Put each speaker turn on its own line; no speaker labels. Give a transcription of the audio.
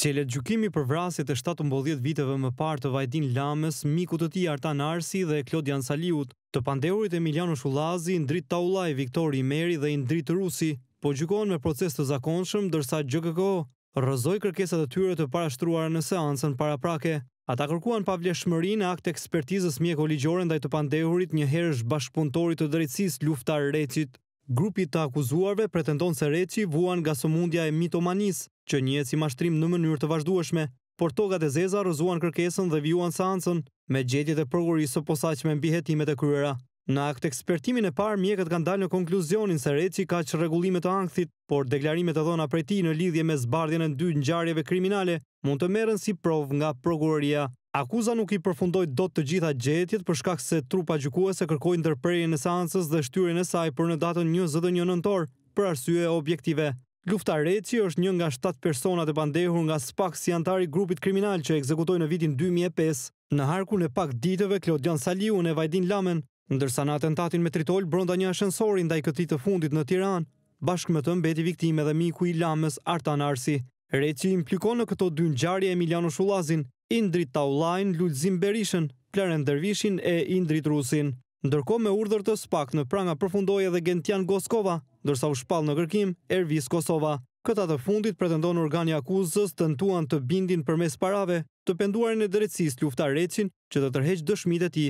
Qele gjukimi për vrasit e 17 viteve më parë të Vajdin Lames, miku të ti Artan Arsi dhe Klodian Saliut, të pandeurit Emiliano Shulazi, ndrit Taulaj, Viktori Meri dhe ndrit Rusi, po gjukon me proces të zakonshëm, dërsa GKKO rëzoj kërkesat e tyre të parashtruar në seansën para prake. Ata kërkuan pa e akt ekspertizës mjeko ligjore ndaj të pandehurit një herësh bashkëpuntorit të drejtsis luftar recit. Grupi të akuzuarve pretendon se reqi vuan nga sëmundja e mitomanis, që njëtë si mashtrim në mënyrë të vazhdueshme, por togat e zeza rëzuan kërkesën dhe vjuan seancën me gjetjet e progurisë o posaqme mbihetimet e kryera. Në akt ekspertimin e parë, mjekët kanë dalë në konkluzionin se Reqi ka që regullimet të angthit, por deklarimet e dhona prej ti në lidhje me zbardjen e dy njarjeve kriminale mund të merën si prov nga progurëria. Akuza nuk i përfundoi dot të gjitha gjetjet për shkak se trupa gjykuese kërkoi ndërprerjen e seancës dhe shtyrjen e saj për në datën 21 nëntor për arsye objektive. Lufta Reci është një nga 7 personat e bandehur nga SPAK si antari grupit kriminal që ekzekutoi në vitin 2005 në harkun e pak ditëve Klodian Saliu në Vajdin Lamen, ndërsa në atentatin me tritol brenda një ashensori ndaj këtij të fundit në Tiranë, bashkë me të mbeti viktimë dhe miku i Lamës Artan Arsi. Reci implikon në këto dy ngjarje Emiliano Shullazin, Indri Taulajn, Lullzim Berishën, Plaren Dervishin e Indri Trusin. Ndërko me urdhër të spak në pranga përfundoj edhe Gentian Goskova, dërsa u shpal në kërkim Ervis Kosova. Këta të fundit pretendon organi akuzës të nëtuan të bindin për mes parave, të penduarin e dërecis të luftar recin që të tërheqë dëshmit e ti.